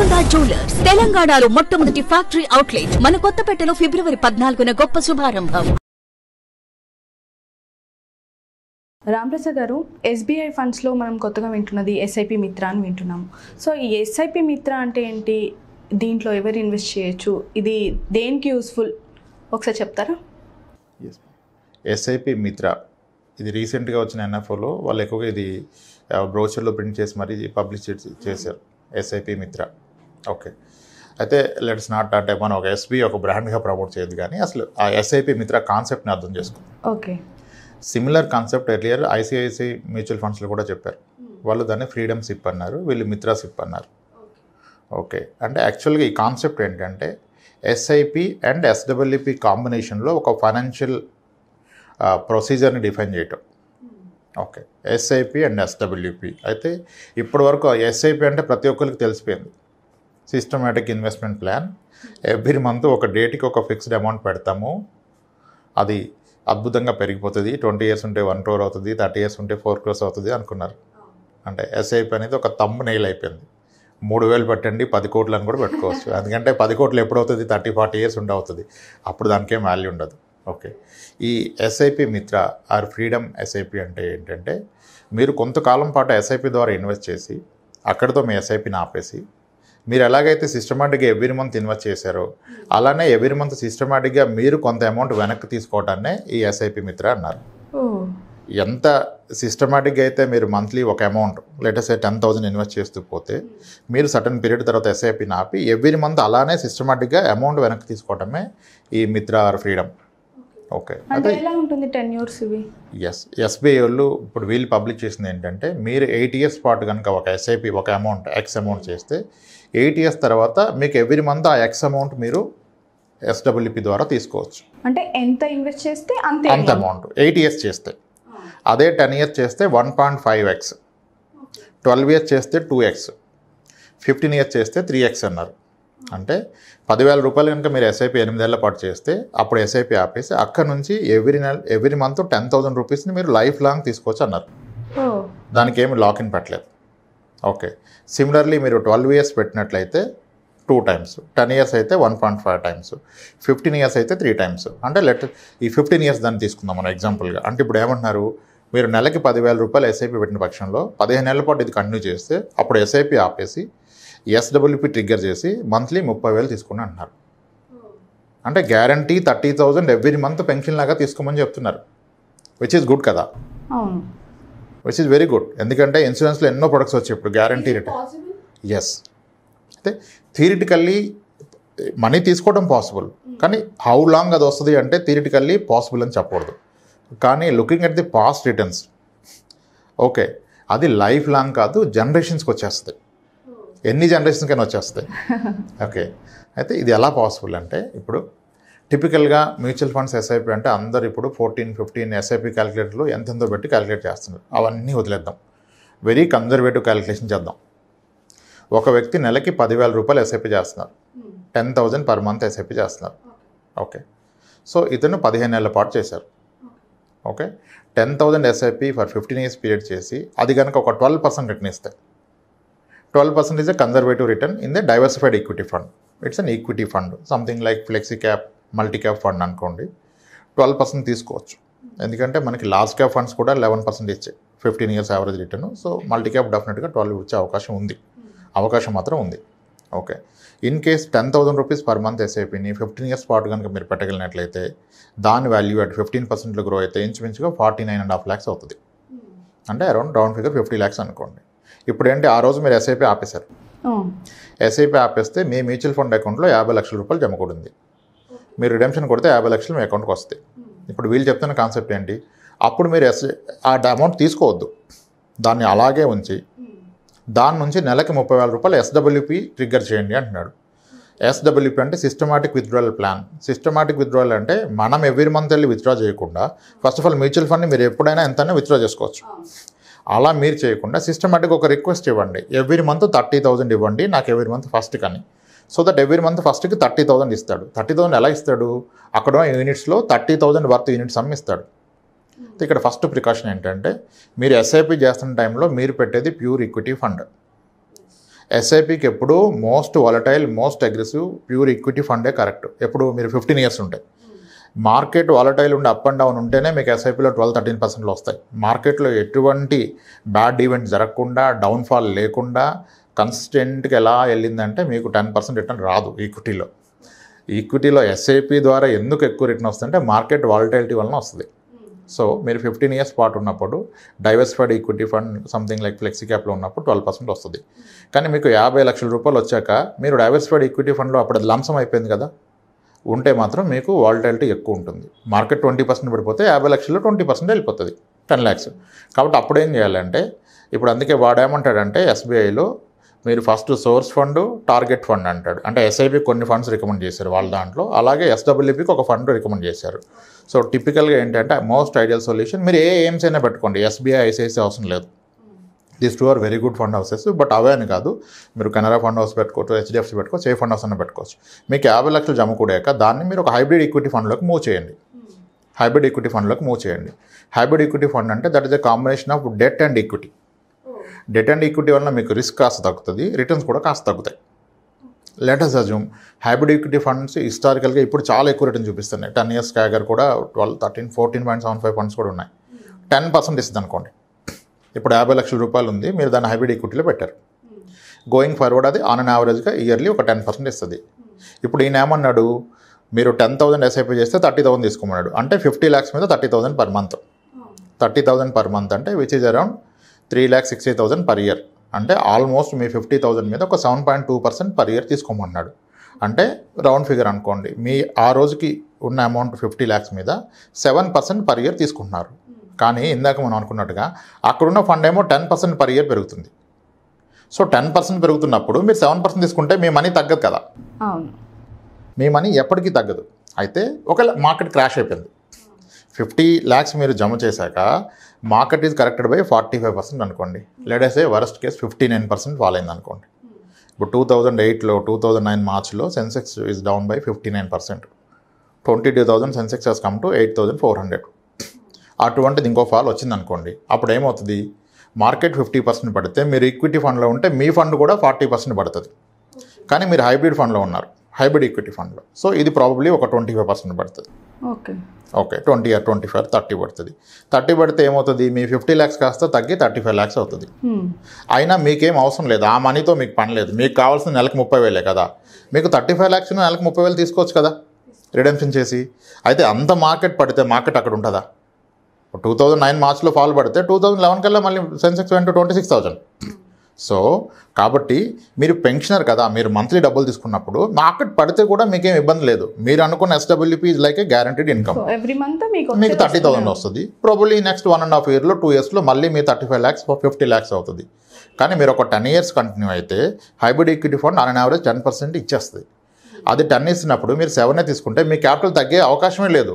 Mukunda jewellers తెలంగాణలో మొట్టమొదటి factory outlet మన కొత్తపేటలో ఫిబ్రవరి పద్నాలుగున గొప్ప శుభారంభం రామప్రసాద్ గారు ఎస్బీఐ ఫండ్స్లో మనం కొత్తగా వింటున్నది ఎస్ఐపి మిత్ర అని వింటున్నాము సో ఈ ఎస్ఐపి మిత్ర అంటే ఏంటి దీంట్లో ఎవరు ఇన్వెస్ట్ చేయొచ్చు ఇది దేనికి యూస్ఫుల్ ఒకసారి చెప్తారా ఎస్ఐపి మిత్ర ఇది రీసెంట్గా వచ్చిన ఎన్ఎఫ్ఓలో వాళ్ళు ఎక్కువగా ఇది బ్రోచర్లో ప్రింట్ చేసి మరి పబ్లిష్ చేశారు ఎస్ఐపి మిత్ర ఓకే అయితే లెట్స్ నాట్ అంటే మనం ఒక ఎస్బీ ఒక బ్రాండ్గా ప్రమోట్ చేయదు కానీ అసలు ఆ ఎస్ఐపి మిత్ర కాన్సెప్ట్ని అర్థం చేసుకుందాం okay similar concept earlier ICICI mutual ఫండ్స్లో కూడా చెప్పారు వాళ్ళు దాన్ని ఫ్రీడమ్ సిప్ అన్నారు వీళ్ళు మిత్రా సిప్ అన్నారు ఓకే అంటే యాక్చువల్గా ఈ కాన్సెప్ట్ ఏంటంటే ఎస్ఐపి అండ్ ఎస్డబ్ల్యూపి కాంబినేషన్లో ఒక ఫైనాన్షియల్ ప్రొసీజర్ని డిఫైన్ చేయటం ఓకే ఎస్ఐపి అండ్ ఎస్డబ్ల్యూపి అయితే ఇప్పటివరకు ఎస్ఐపి అంటే ప్రతి ఒక్కరికి తెలిసిపోయింది systematic investment plan every month ఒక డేట్కి ఒక ఫిక్స్డ్ అమౌంట్ పెడతాము అది అద్భుతంగా పెరిగిపోతుంది ట్వంటీ ఇయర్స్ ఉంటే వన్ క్రోర్ అవుతుంది థర్టీ ఇయర్స్ ఉంటే ఫోర్ క్రోర్స్ అవుతుంది అనుకున్నారు అంటే ఎస్ఐపి అనేది ఒక తమ్ము నెయిల్ అయిపోయింది మూడు వేలు పెట్టండి పది కోట్లు అని కూడా పెట్టుకోవచ్చు ఎందుకంటే పది కోట్లు ఎప్పుడవుతుంది థర్టీ ఫార్టీ ఇయర్స్ ఉండవుతుంది అప్పుడు దానికేం వాల్యూ ఉండదు ఓకే ఈ ఎస్ఐపి మిత్ర ఆర్ ఫ్రీడమ్ ఎస్ఐపి అంటే ఏంటంటే మీరు కొంతకాలం పాటు ఎస్ఐపి ద్వారా ఇన్వెస్ట్ చేసి అక్కడితో మీ ఎస్ఐపిని ఆపేసి మీరు ఎలాగైతే సిస్టమేటిక్గా ఎవ్రీ మంత్ ఇన్వెస్ట్ చేశారో అలానే ఎవ్రీ మంత్ సిస్టమేటిక్గా మీరు కొంత అమౌంట్ వెనక్కి తీసుకోవటాన్నే ఈ ఎస్ఐపి మిత్ర అన్నారు ఎంత సిస్టమేటిక్గా అయితే మీరు మంత్లీ ఒక amount latest ten thousand invest చేస్తూ పోతే మీరు సటన్ పీరియడ్ తర్వాత ఎస్ఐపిని ఆపి ఎవ్రీ మంత్ అలానే సిస్టమేటిక్గా అమౌంట్ వెనక్కి తీసుకోవటమే ఈ మిత్ర ఆర్ ఫ్రీడమ్ ఓకే ఉంటుంది టెన్ ఇయర్స్ ఇవి ఎస్ ఎస్బీఐ వాళ్ళు ఇప్పుడు వీళ్ళు పబ్లిష్ చేసింది ఏంటంటే మీరు ఎయిట్ ఇయర్స్ పాటు కనుక ఒక ఎస్ఐపి ఒక అమౌంట్ ఎక్స్ అమౌంట్ చేస్తే ఎయిట్ ఇయర్స్ తర్వాత మీకు ఎవ్రీ మంత్ ఆ ఎక్స్ అమౌంట్ మీరు ఎస్డబ్ల్యూపి ద్వారా తీసుకోవచ్చు అంటే ఎంత ఇన్వెస్ట్ చేస్తే అంత అంత అమౌంట్ ఎయిట్ ఇయర్స్ చేస్తే అదే టెన్ ఇయర్స్ చేస్తే one point five X twelve years చేస్తే టూ ఎక్స్ ఫిఫ్టీన్ ఇయర్స్ చేస్తే త్రీ ఎక్స్ అన్నారు అంటే పదివేల రూపాయలు కనుక మీరు ఎస్ఐపి ఎనిమిదేళ్ల పాటు చేస్తే అప్పుడు ఎస్ఐపి ఆపేసి అక్కడ నుంచి ఎవ్రీ నెల ఎవ్రీ మంత్ టెన్ థౌసండ్ రూపీస్ని మీరు లైఫ్ లాంగ్ తీసుకోవచ్చు అన్నారు దానికి ఏమి లాకిన్ పెట్టలేదు ఓకే సిమిలర్లీ మీరు ట్వెల్వ్ ఇయర్స్ పెట్టినట్లయితే టూ టైమ్స్ టెన్ ఇయర్స్ అయితే one point five times fifteen years అయితే త్రీ టైమ్స్ అంటే లెట్ ఈ ఫిఫ్టీన్ ఇయర్స్ దాన్ని తీసుకుందాం మనం ఎగ్జాంపుల్గా అంటే ఇప్పుడు ఏమంటున్నారు మీరు నెలకి పదివేల రూపాయలు ఎస్ఐపి పెట్టిన పక్షంలో పదిహేను నెలల పాటు ఇది కంటిన్యూ చేస్తే అప్పుడు ఎస్ఐపి ఆపేసి ఎస్డబ్ల్యూపీ ట్రిగ్గర్ చేసి మంత్లీ ముప్పై వేలు తీసుకుని అంటున్నారు అంటే guarantee thirty thousand every month pension లాగా తీసుకోమని చెప్తున్నారు విచ్ ఈస్ గుడ్ కదా విచ్ ఈస్ వెరీ గుడ్ ఎందుకంటే ఇన్సూరెన్స్లో ఎన్నో ప్రొడక్ట్స్ వచ్చాయి ఇప్పుడు గ్యారంటీ రిటర్న్ ఎస్ అయితే థియరిటికల్లీ మనీ తీసుకోవడం పాసిబుల్ hmm. కానీ హౌ లాంగ్ అది వస్తుంది అంటే థియరిటికల్లీ పాసిబుల్ అని చెప్పకూడదు కానీ looking at the past returns okay అది లైఫ్ లాంగ్ కాదు జనరేషన్స్కి వచ్చేస్తుంది ఎన్ని జనరేషన్కైనా వచ్చేస్తాయి ఓకే అయితే ఇది ఎలా పాసిబుల్ అంటే ఇప్పుడు టిపికల్గా మ్యూచువల్ ఫండ్స్ ఎస్ఐపి అంటే అందరు ఇప్పుడు ఫోర్టీన్ ఫిఫ్టీన్ ఎస్ఐపి క్యాలిక్యులేటర్లు ఎంతెంతో పెట్టి క్యాలిక్యులేట్ చేస్తున్నారు అవన్నీ వదిలేద్దాం వెరీ కన్జర్వేటివ్ క్యాలిక్యులేషన్ చేద్దాం ఒక వ్యక్తి నెలకి పదివేల రూపాయలు ఎస్ఐపి చేస్తున్నారు hmm. Ten thousand per month SIP చేస్తున్నారు ఓకే సో ఇతను పదిహేను నెలల పాటు చేశారు okay ten thousand SIP for fifteen years period చేసి అది కనుక ఒక ట్వెల్వ్ పర్సెంట్ రిటర్న్ ఇస్తాయి twelve percent is a conservative return in the diversified equity fund it's an equity fund something like flexi cap multi cap fund అనుకోండి twelve percent తీసుకోవచ్చు ఎందుకంటే మనకి last cap funds కూడా లెవెన్ పర్సెంట్ ఇచ్చే fifteen years average return so multi cap డెఫినెట్గా twelve వచ్చే అవకాశం ఉంది అవకాశం మాత్రం ఉంది okay in case ten thousand rupees per month ఎస్ఐపిని ఫిఫ్టీన్ ఇయర్స్ పాటు కనుక మీరు పెట్టగలిగినట్లయితే దాని వాల్యూ అట్ ఫిఫ్టీన్ పర్సెంట్లో గ్రో అయితే ఇంచుమించుగా forty nine and half lakhs అవుతుంది అంటే around round figure fifty lakhs అనుకోండి ఇప్పుడు ఏంటి ఆ రోజు మీరు ఎస్ఐపి ఆపేశారు ఎస్ఐపి ఆపేస్తే మీ మ్యూచువల్ ఫండ్ అకౌంట్లో యాభై లక్షల రూపాయలు జమ కూడింది మీరు రిడెంప్షన్ కొడితే యాభై లక్షలు మీ అకౌంట్కి వస్తాయి ఇప్పుడు వీళ్ళు చెప్తున్న కాన్సెప్ట్ ఏంటి అప్పుడు మీరు ఎస్ ఆ అమౌంట్ తీసుకోవద్దు దాన్ని అలాగే ఉంచి దాని నుంచి నెలకి ముప్పై వేల రూపాయలు ఎస్డబ్ల్యూపి ట్రిగ్గర్ చేయండి అంటున్నాడు ఎస్డబ్ల్యూపీ అంటే systematic withdrawal plan systematic withdrawal అంటే మనం ఎవ్రీ మంత్ వెళ్ళి విత్డ్రా చేయకుండా ఫస్ట్ ఆఫ్ ఆల్ మ్యూచువల్ ఫండ్ని మీరు ఎప్పుడైనా ఎంతైనా విత్డ్రా చేసుకోవచ్చు అలా మీరు చేయకుండా సిస్టమేటిక్ ఒక రిక్వెస్ట్ ఇవ్వండి ఎవ్రీ మంత్ థర్టీ థౌజండ్ ఇవ్వండి నాకు ఎవ్రీ మంత్ ఫస్ట్ కానీ సో దట్ ఎవ్రీ మంత్ ఫస్ట్కి థర్టీ థౌజండ్ ఇస్తాడు థర్టీ థౌజండ్ ఎలా ఇస్తాడు అక్కడ యూనిట్స్లో థర్టీ థౌజండ్ వర్త్ యూనిట్స్ అమ్మిస్తాడు hmm. ఇక్కడ ఫస్ట్ ప్రికాషన్ ఏంటంటే మీరు ఎస్ఐపి చేస్తున్న టైంలో మీరు పెట్టేది ప్యూర్ ఈక్విటీ ఫండ్ ఎస్ఐపికి ఎప్పుడు most volatile most aggressive pure equity ఫండే కరెక్ట్ ఎప్పుడు మీరు ఫిఫ్టీన్ ఇయర్స్ ఉంటాయి మార్కెట్ వాలటైల్ ఉండి అప్ అండ్ డౌన్ ఉంటేనే మీకు ఎస్ఐపిలో ట్వెల్వ్ థర్టీన్ పర్సెంట్లు వస్తాయి మార్కెట్లో ఎటువంటి బ్యాడ్ ఈవెంట్ జరగకుండా డౌన్ఫాల్ లేకుండా కన్సిస్టెంట్గా ఎలా వెళ్ళిందంటే మీకు టెన్ పర్సెంట్ రిటర్న్ రాదు ఈక్విటీలో ఈక్విటీలో ఎస్ఐపి ద్వారా ఎందుకు ఎక్కువ రిటర్న్ వస్తుందంటే మార్కెట్ వాలటైలిటీ వలన వస్తుంది సో మీరు ఫిఫ్టీన్ ఇయర్స్ పాటు ఉన్నప్పుడు diversified equity fund something like flexi క్యాప్లో ఉన్నప్పుడు ట్వెల్వ్ పర్సెంట్ వస్తుంది కానీ మీకు యాభై లక్షల రూపాయలు వచ్చాక మీరు డైవర్సిఫైడ్ ఈక్విటీ ఫండ్లో అప్పుడు లంసం అయిపోయింది కదా ఉంటే మాత్రం మీకు వాలటాలిటీ ఎక్కువ ఉంటుంది మార్కెట్ ట్వంటీ పర్సెంట్ పడిపోతే యాభై లక్షలు ట్వంటీ పర్సెంట్ వెళ్ళిపోతుంది టెన్ ల్యాక్స్ కాబట్టి అప్పుడు ఏం చేయాలంటే ఇప్పుడు అందుకే వాడేమంటాడంటే ఎస్బీఐలో మీరు first source fund target fund అంటాడు అంటే ఎస్ఐపి కొన్ని ఫండ్స్ రికమెండ్ చేశారు వాళ్ళ దాంట్లో అలాగే ఎస్డబ్ల్యూపీకి ఒక ఫండ్ రికమెండ్ చేశారు సో టిపికల్గా ఏంటంటే మోస్ట్ ఐడియల్ సొల్యూషన్ మీరు ఏ ఎయిమ్స్ అయినా పెట్టుకోండి ఎస్బీఐ ఐసిఐసి అవసరం లేదు these two are very good fund houses but అవే అని కాదు మీరు కెనరా ఫండ్ హౌస్ పెట్టుకోవచ్చు హెచ్డిఎఫ్సి పెట్టుకోవచ్చు ఏ ఫండ్ హౌస్ అన్న పెట్టుకోవచ్చు మీకు యాభై లక్షలు జమ కూడాక దాన్ని మీరు ఒక హైబ్రిడ్ ఈక్విటీ ఫండ్లోకి మూవ్ చేయండి హైబ్రిడ్ ఈక్విటీ ఫండ్లోకి మూవ్ చేయండి హైబ్రిడ్ ఈక్విటీ ఫండ్ అంటే that is a combination of debt and equity debt and equity వల్ల మీకు రిస్క్ కాస్త తగ్గుతుంది రిటర్న్స్ కూడా కాస్త తగ్గుతాయి latest assume hybrid equity funds హిస్టారికల్గా ఇప్పుడు చాలా ఎక్కువ రిటర్న్ చూపిస్తున్నాయి టెన్ ఇయర్స్ క్యాగర్ కూడా twelve thirteen fourteen point seven five funds కూడా ఉన్నాయి టెన్ పర్సెంట్ ఇస్తుంది అనుకోండి ఇప్పుడు యాభై లక్షల రూపాయలు ఉంది మీరు దాన్ని హైబ్రిడ్ ఈక్విటీలో పెట్టారు గోయింగ్ ఫార్వర్డ్ అది ఆన్ అండ్ యావరేజ్గా ఇయర్లీ ఒక టెన్ పర్సెంట్ ఇస్తుంది ఇప్పుడు ఈయన ఏమన్నాడు మీరు టెన్ థౌసండ్ ఎస్ఐపీ చేస్తే థర్టీ థౌసండ్ తీసుకోమన్నాడు అంటే ఫిఫ్టీ ల్యాక్స్ మీద thirty thousand per month thirty thousand per month అంటే which is around three lakh sixty thousand per year అంటే ఆల్మోస్ట్ మీ ఫిఫ్టీ థౌసండ్ మీద ఒక seven point two percent per year తీసుకోమన్నాడు అంటే రౌండ్ ఫిగర్ అనుకోండి మీ ఆ రోజుకి ఉన్న అమౌంట్ ఫిఫ్టీ ల్యాక్స్ మీద సెవెన్ పర్సెంట్ పర్ ఇయర్ తీసుకుంటున్నారు కానీ ఇందాక మనం అనుకున్నట్టుగా అక్కడున్న ఫండ్ ఏమో టెన్ పర్సెంట్ పర్ ఇయర్ పెరుగుతుంది సో టెన్ పర్సెంట్ పెరుగుతున్నప్పుడు మీరు సెవెన్ పర్సెంట్ తీసుకుంటే మీ మనీ తగ్గదు కదా మీ మనీ ఎప్పటికీ తగ్గదు అయితే ఒకవేళ మార్కెట్ క్రాష్ అయిపోయింది ఫిఫ్టీ ల్యాక్స్ మీరు జమ చేశాక market is corrected by forty five percent అనుకోండి లేడేసే worst case fifty nine percent fall అయింది అనుకోండి ఇప్పుడు టూ థౌజండ్ ఎయిట్లో టూ థౌజండ్ నైన్ మార్చ్లో Sensex is down by fifty nine percent twenty two thousand Sensex has come to eight thousand four hundred అటువంటిది ఇంకో fall వచ్చిందనుకోండి అప్పుడు ఏమవుతుంది మార్కెట్ ఫిఫ్టీ పర్సెంట్ పడితే మీరు ఈక్విటీ ఫండ్లో ఉంటే మీ ఫండ్ కూడా ఫార్టీ పర్సెంట్ పడుతుంది కానీ మీరు హైబ్రిడ్ ఫండ్లో ఉన్నారు హైబ్రిడ్ ఈక్విటీ ఫండ్లో సో ఇది ప్రాబబ్లీ ఒక ట్వంటీ ఫైవ్ పర్సెంట్ పడుతుంది okay okay twenty or twenty five thirty పడుతుంది థర్టీ పడితే ఏమవుతుంది మీ ఫిఫ్టీ ల్యాక్స్ కాస్త తగ్గి థర్టీ ఫైవ్ ల్యాక్స్ అవుతుంది అయినా మీకేం అవసరం లేదు ఆ మనీతో మీకు పని లేదు మీకు కావాల్సిన నెలకు ముప్పై వేలే కదా మీకు థర్టీ ఫైవ్ ల్యాక్స్ నెలకు ముప్పై వేలు తీసుకోవచ్చు కదా రిడెంప్షన్ చేసి అయితే అంత మార్కెట్ పడితే మార్కెట్ అక్కడ ఉంటుందా టూ థౌజండ్ నైన్ మార్చ్లో ఫాల్ పడితే టూ థౌజండ్ లెవెన్ కల్లా మళ్ళీ సెన్సెక్స్ వెంట ట్వంటీ సిక్స్ థౌజండ్ సో కాబట్టి మీరు పెన్షనర్ కదా మీరు మంత్లీ డబ్బులు తీసుకున్నప్పుడు మార్కెట్ పడితే కూడా మీకేం ఇబ్బంది లేదు మీరు అనుకున్న SWP like a guaranteed income every month మీకు మీకు థర్టీ థౌసండ్ వస్తుంది probably next one and half ఇయర్లో టూ ఇయర్స్లో మళ్ళీ మీ thirty five lakhs fifty lakhs అవుతుంది కానీ మీరు ఒక టెన్ ఇయర్స్ కంటిన్యూ అయితే hybrid equity fund on average ten percent ఇచ్చేస్తుంది అది టెన్ ఇచ్చినప్పుడు మీరు సెవెనే తీసుకుంటే మీ క్యాపిటల్ తగ్గే అవకాశమే లేదు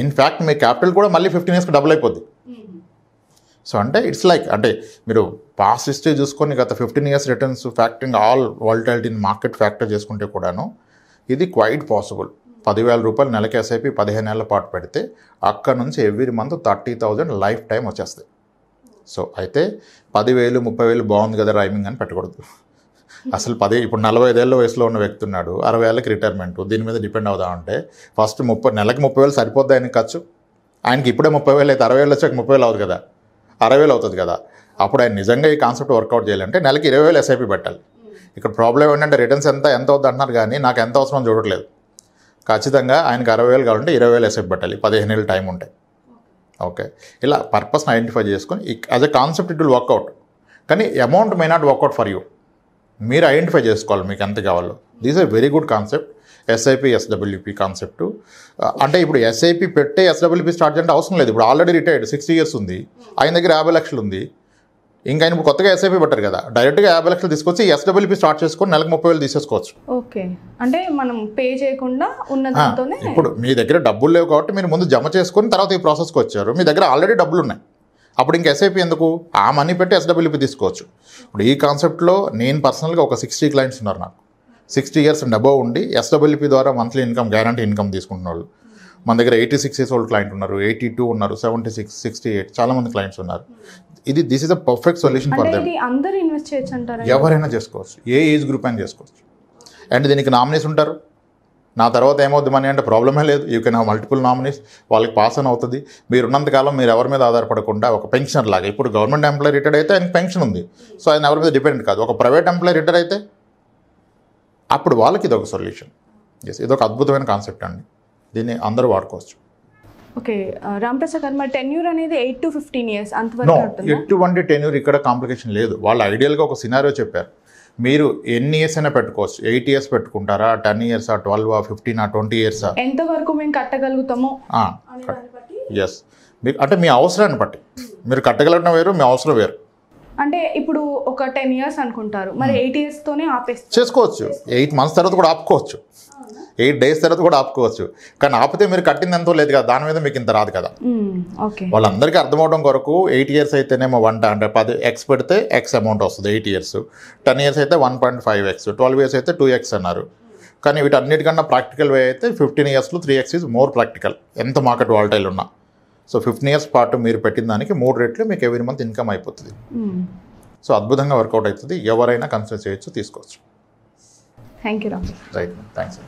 ఇన్ఫ్యాక్ట్ మీ క్యాపిటల్ కూడా మళ్ళీ ఫిఫ్టీన్ ఇయర్స్కి డబుల్ అయిపోద్ది సో అంటే ఇట్స్ లైక్ అంటే మీరు పాస్ హిస్టరీ చూసుకొని గత fifteen years returns factoring all వాలిటాలిటీని మార్కెట్ ఫ్యాక్టర్ చేసుకుంటే కూడాను ఇది క్వైట్ పాసిబుల్ పదివేల రూపాయలు నెలకి ఎస్ఐపి పదిహేను నెలల పాటు పెడితే అక్కడ నుంచి every month thirty thousand life time వచ్చేస్తాయి సో అయితే పదివేలు ముప్పై వేలు బాగుంది కదా రైమింగ్ అని పెట్టకూడదు అసలు పది ఇప్పుడు నలభై ఐదేళ్ళ వయసులో ఉన్న వ్యక్తి ఉన్నాడు అరవై ఏళ్ళకి రిటైర్మెంట్ దీని మీద డిపెండ్ అవుదామంటే ఫస్ట్ ముప్పై నెలకి ముప్పై వేలు సరిపోద్ది ఆయనకి ఖర్చు ఆయనకి ఇప్పుడే ముప్పై వేలు అయితే అరవై వేలు వచ్చాక ముప్పై వేలు అవుతుంది కదా అరవై వేలు అవుతుంది కదా అప్పుడు ఆయన నిజంగా ఈ కాన్సెప్ట్ వర్కౌట్ చేయాలంటే నెలకి ఇరవై వేలు ఎస్ఐపి పెట్టాలి ఇక్కడ ప్రాబ్లం ఏంటంటే రిటర్న్స్ ఎంత ఎంత అవుతుంది అంటున్నారు కానీ నాకు ఎంత అవసరం చూడట్లేదు ఖచ్చితంగా ఆయనకు అరవై వేలు కావాలంటే ఇరవై వేలు ఎస్ఐపి పెట్టాలి పదిహేను ఏళ్ళు టైం ఉంటాయి ఓకే ఇలా పర్పస్ని ఐడెంటిఫై చేసుకొని as a concept it will work out కానీ amount may not work out for you మీరు ఐడెంటిఫై చేసుకోవాలి మీకు ఎంత కావాలో these are very good concept SIP SWP concept అంటే ఇప్పుడు ఎస్ఐపి పెట్టే ఎస్డబ్ల్యూపి స్టార్ట్ చేయంటే అవసరం లేదు ఇప్పుడు ఆల్రెడీ రిటైర్డ్ సిక్స్టీ ఇయర్స్ ఉంది ఆయన దగ్గర యాభై లక్షలు ఉంది ఇంకా ఆయన కొత్తగా ఎస్ఐపి పెట్టారు కదా డైరెక్ట్గా యాభై లక్షలు తీసుకొచ్చి ఎస్డబ్ల్యూపి స్టార్ట్ చేసుకొని నెలకు ముప్పై వేలు తీసేసుకోవచ్చు ఓకే అంటే మనం పే చేయకుండా ఉన్న ఇప్పుడు మీ దగ్గర డబ్బులు లేవు కాబట్టి మీరు ముందు జమ చేసుకొని తర్వాత ఈ ప్రాసెస్కి వచ్చారు మీ దగ్గర ఆల్రెడీ డబ్బులు ఉన్నాయి అప్పుడు ఇంక ఎస్ఐపి ఎందుకు ఆ మనీ పెట్టి ఎస్డబ్ల్యూపి తీసుకోవచ్చు ఇప్పుడు ఈ కాన్సెప్ట్లో నేను పర్సనల్గా ఒక సిక్స్టీ క్లయింట్స్ ఉన్నారు నాకు సిక్స్టీ ఇయర్స్ అండ్ అబవ్ ఉండి ఎస్డబ్ల్యూపి ద్వారా మంత్లీ ఇన్కమ్ గ్యారంటీ ఇన్కమ్ తీసుకుంటున్న వాళ్ళు మన దగ్గర eighty six years old client ఉన్నారు ఎయిటీ టూ ఉన్నారు సెవెంటీ సిక్స్ సిక్స్టీ ఎయిట్ చాలా మంది క్లయింట్స్ ఉన్నారు ఇది this is a perfect solution for them ఎవరైనా చేసుకోవచ్చు ఏ ఏజ్ గ్రూప్ అయినా చేసుకోవచ్చు అండ్ దీనికి నామినేస్ ఉంటారు నా తర్వాత ఏమవుద్ది మనీ అంటే ప్రాబ్లమే లేదు you can have multiple nominees వాళ్ళకి పాస్ అని అవుతుంది మీరు ఉన్నంతకాలం మీరు ఎవరి మీద ఆధారపడకుండా ఒక పెన్షన్ లాగా ఇప్పుడు గవర్నమెంట్ ఎంప్లాయీ రిటైర్ అయితే ఆయనకి పెన్షన్ ఉంది సో ఆయన ఎవరి మీద డిపెండ్ కాదు ఒక ప్రైవేట్ ఎంప్లాయీ రిటైర్ అయితే అప్పుడు వాళ్ళకి ఇది ఒక సొల్యూషన్ ఎస్ ఇదొక అద్భుతమైన కాన్సెప్ట్ అండి దీన్ని అందరూ వాడుకోవచ్చు ఓకే రామప్రసాద్ గారు మరి టెన్యూర్ అనేది ఎయిట్ టు ఫిఫ్టీన్ ఇయర్స్ అంతవరకు ఎటువంటి టెన్యూర్ ఇక్కడ కాంప్లికేషన్ లేదు వాళ్ళు ఐడియల్గా ఒక సినారియో చెప్పారు మీరు ఎన్ని ఇయర్స్ అయినా పెట్టుకోవచ్చు ఎయిట్ ఇయర్స్ పెట్టుకుంటారా టెన్ ఇయర్స్ ఆ ట్వెల్వ్ ఆ ఫిఫ్టీన్ ఆ ట్వంటీ ఇయర్స్ ఎంత వరకు మేము కట్టగలుగుతామో ఎస్ మీకు అంటే మీ అవసరాన్ని బట్టి మీరు కట్టగలగడం వేరు మీ అవసరం వేరు అంటే ఇప్పుడు ఒక టెన్ ఇయర్స్ అనుకుంటారు మరి ఎయిట్ hmm. తోనే ఆపేస్తారు చేసుకోవచ్చు ఎయిట్ మంత్స్ తర్వాత కూడా ఆపుకోవచ్చు ఎయిట్ డేస్ తర్వాత కూడా ఆపుకోవచ్చు కానీ ఆపితే మీరు కట్టింది ఎంతో లేదు కదా దాని మీద మీకు ఇంత రాదు కదా వాళ్ళందరికీ అర్థమవడం కొరకు ఎయిట్ ఇయర్స్ అయితేనేమో వన్ అంటే పది ఎక్స్ పెడితే ఎక్స్ అమౌంట్ వస్తుంది ఎయిట్ ఇయర్స్ టెన్ ఇయర్స్ అయితే one point five X twelve years అయితే టూ ఎక్స్ అన్నారు కానీ వీటన్నిటికన్నా ప్రాక్టికల్ వే అయితే ఫిఫ్టీన్ ఇయర్స్లో three x is more practical ఎంత మార్కెట్ వాల్టైల్ ఉన్నా సో ఫిఫ్టీన్ ఇయర్స్ పాటు మీరు పెట్టిన దానికి మూడు రేట్లు మీకు ఎవరి మంత్ ఇన్కమ్ అయిపోతుంది సో అద్భుతంగా వర్కౌట్ అవుతుంది ఎవరైనా కన్సిడర్ చేయొచ్చు తీసుకోవచ్చు థ్యాంక్ యూ రైట్ థ్యాంక్స్